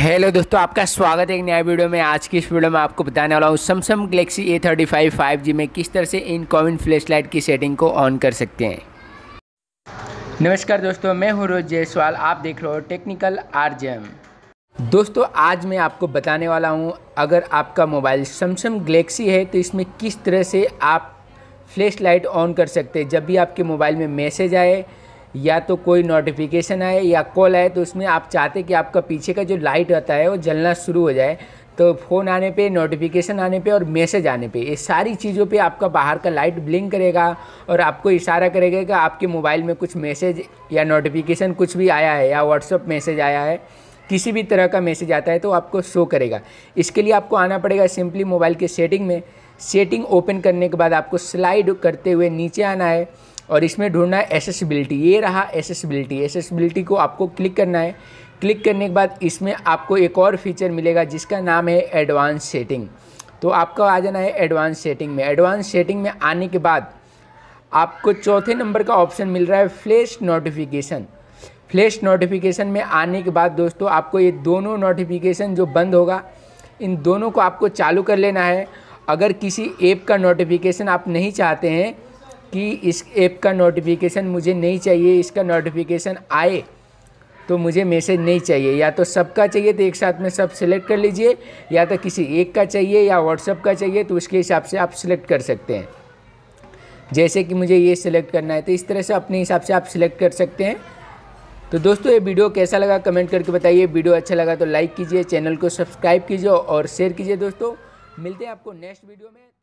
hello दोस्तों आपका स्वागत है एक नया वीडियो में आज की इस वीडियो में आपको बताने वाला हूँ Samsung Galaxy A thirty five five G में किस तरह से इन कॉमन फ्लैश लाइट की सेटिंग को ऑन कर सकते हैं नमस्कार दोस्तों मैं हूँ रोज जयसवाल आप देख रहे हो टेक्निकल आर दोस्तों आज मैं आपको बताने वाला हूँ अगर आपका मोबाइल सैमसंग गलेक्सी है तो इसमें किस तरह से आप फ्लैश लाइट ऑन कर सकते हैं जब भी आपके मोबाइल में मैसेज आए या तो कोई नोटिफिकेशन आए या कॉल आए तो उसमें आप चाहते कि आपका पीछे का जो लाइट रहता है वो जलना शुरू हो जाए तो फ़ोन आने पे नोटिफिकेशन आने पे और मैसेज आने पे ये सारी चीज़ों पे आपका बाहर का लाइट ब्लिंक करेगा और आपको इशारा करेगा कि आपके मोबाइल में कुछ मैसेज या नोटिफिकेशन कुछ भी आया है या व्हाट्सअप मैसेज आया है किसी भी तरह का मैसेज आता है तो आपको शो करेगा इसके लिए आपको आना पड़ेगा सिंपली मोबाइल के सेटिंग में सेटिंग ओपन करने के बाद आपको स्लाइड करते हुए नीचे आना है और इसमें ढूंढना है एसेसिबिलिटी ये रहा एसेसिबिलिटी एसेसिबिलिटी को आपको क्लिक करना है क्लिक करने के बाद इसमें आपको एक और फीचर मिलेगा जिसका नाम है एडवांस सेटिंग तो आपको आ जाना है एडवांस सेटिंग में एडवांस सेटिंग में आने के बाद आपको चौथे नंबर का ऑप्शन मिल रहा है फ्लैश नोटिफिकेशन फ्लैश नोटिफिकेशन में आने के बाद दोस्तों आपको ये दोनों नोटिफिकेशन जो बंद होगा इन दोनों को आपको चालू कर लेना है अगर किसी ऐप का नोटिफिकेशन आप नहीं चाहते हैं कि इस ऐप का नोटिफिकेशन मुझे नहीं चाहिए इसका नोटिफिकेशन आए तो मुझे मैसेज नहीं चाहिए या तो सबका चाहिए तो एक साथ में सब सिलेक्ट कर लीजिए या तो किसी एक का चाहिए या व्हाट्सअप का चाहिए तो उसके हिसाब से आप सिलेक्ट कर सकते हैं जैसे कि मुझे ये सिलेक्ट करना है तो इस तरह से अपने हिसाब से आप सिलेक्ट कर सकते हैं तो दोस्तों ये वीडियो कैसा लगा कमेंट करके बताइए वीडियो अच्छा लगा तो लाइक कीजिए चैनल को सब्सक्राइब कीजिए और शेयर कीजिए दोस्तों मिलते हैं आपको नेक्स्ट वीडियो में